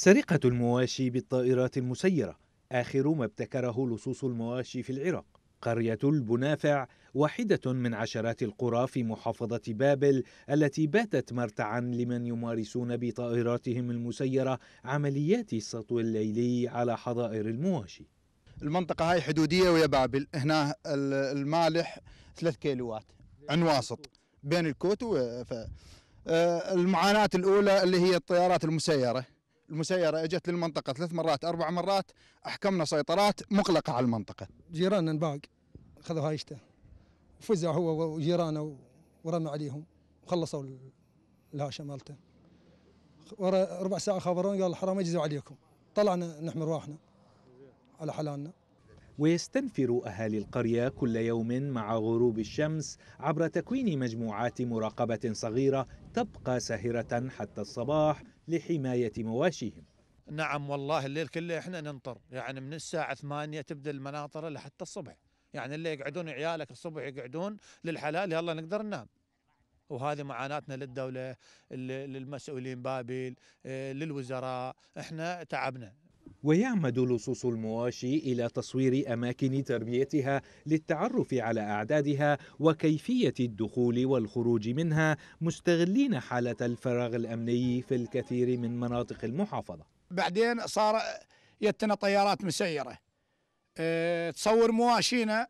سرقة المواشي بالطائرات المسيرة آخر ما ابتكره لصوص المواشي في العراق قرية البنافع واحدة من عشرات القرى في محافظة بابل التي باتت مرتعا لمن يمارسون بطائراتهم المسيرة عمليات السطو الليلي على حظائر المواشي المنطقة هاي حدودية ويا بابل هنا المالح ثلاث كيلوات عن واسط بين الكوت و آه، المعاناة الأولى اللي هي الطيارات المسيرة المسيرة اجت للمنطقة ثلاث مرات أربع مرات أحكمنا سيطرات مقلقة على المنطقة جيراننا انباق اخذوا هايشته فزع هو وجيرانه ورمى عليهم وخلصوا الهاشة مالته ورا ربع ساعة خبرون قال الحرام يجزوا عليكم طلعنا نحمي رواحنا على حلالنا ويستنفر أهالي القرية كل يوم مع غروب الشمس عبر تكوين مجموعات مراقبة صغيرة تبقى ساهرة حتى الصباح لحماية مواشيهم نعم والله الليل كله احنا ننطر يعني من الساعة 8 تبدأ المناطرة لحتى الصبح يعني اللي يقعدون عيالك الصبح يقعدون للحلال يلا نقدر ننام وهذه معاناتنا للدولة للمسؤولين بابل آه، للوزراء احنا تعبنا ويعمد لصوص المواشي إلى تصوير أماكن تربيتها للتعرف على أعدادها وكيفية الدخول والخروج منها مستغلين حالة الفراغ الأمني في الكثير من مناطق المحافظة بعدين صار يتنا طيارات مسيرة آه، تصور مواشينا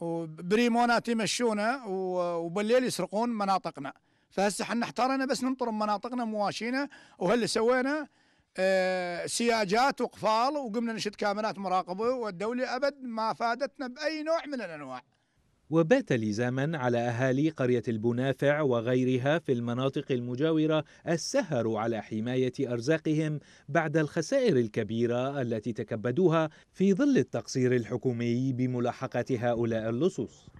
وبريمونات يمشونا وبالليل يسرقون مناطقنا فهسه احنا احترنا بس ننطر مناطقنا مواشينا وهل سوينا سياجات وقفال وقمنا نشد كاميرات مراقبه والدوله ابد ما فادتنا باي نوع من الانواع. وبات لزاما على اهالي قريه البنافع وغيرها في المناطق المجاوره السهر على حمايه ارزاقهم بعد الخسائر الكبيره التي تكبدوها في ظل التقصير الحكومي بملاحقه هؤلاء اللصوص.